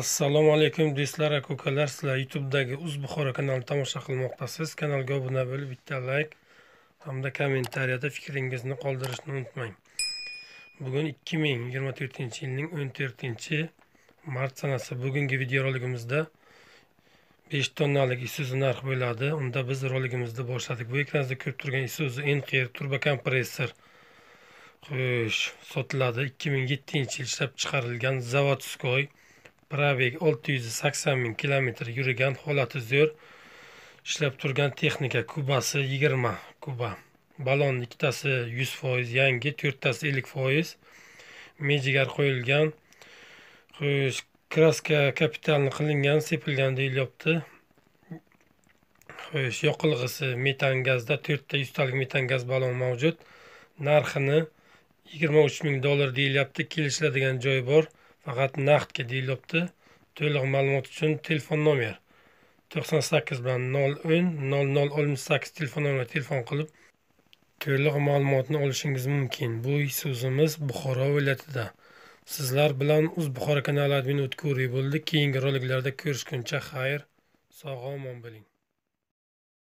assalomu alaykum do'stlar akukalar sizlar youtubedagi uz buxoro kanalini tomosha qilmoqdasiz kanalga obuna bo'lib bitta layk hamda kommentariyada fikringizni qoldirishni unutmang bugun 2024 yilning 14 mart sanasi bugungi videorolikimizda 5 tonnalik isuzu narxi bo'ladi unda biz roligimizni boshladik bu ekranda ko'rib turgan isuzu nqr turbo kompressor xo'sh sotiladi 2007 yil ishlab chiqarilgan zavodskoy probeg olti yuz sakson ming kilometr yurgan holati zo'r ishlab turgan texnika kubasi yigirma kuba balon ikkitasi yuz foiz yangi to'rttasi ellik foiz mejigar qo'yilgan xo'sh kraska kapitalni qilingan sepilgan deyilyapti xo'sh yoqilg'isi metan gazda to'rtta yuztalik metan gaz balon mavjud narxini yigirma uch ming dollar deyilyapti kelishiladigan joyi bor faqat naqdga deyilyapti to'liq ma'lumot uchun telefon nomer to'qson sakkiz bilan nol o'n nol nol oltmish sakkiz telefon nomeriga telefon qilib to'liq ma'lumotni olishingiz mumkin bu so'zimiz buxoro viloyatida sizlar bilan o'zbuxoro kanali admini o'tkuriy bo'ldi keyingi roliklarda ko'rishguncha xayr sog' omon bo'ling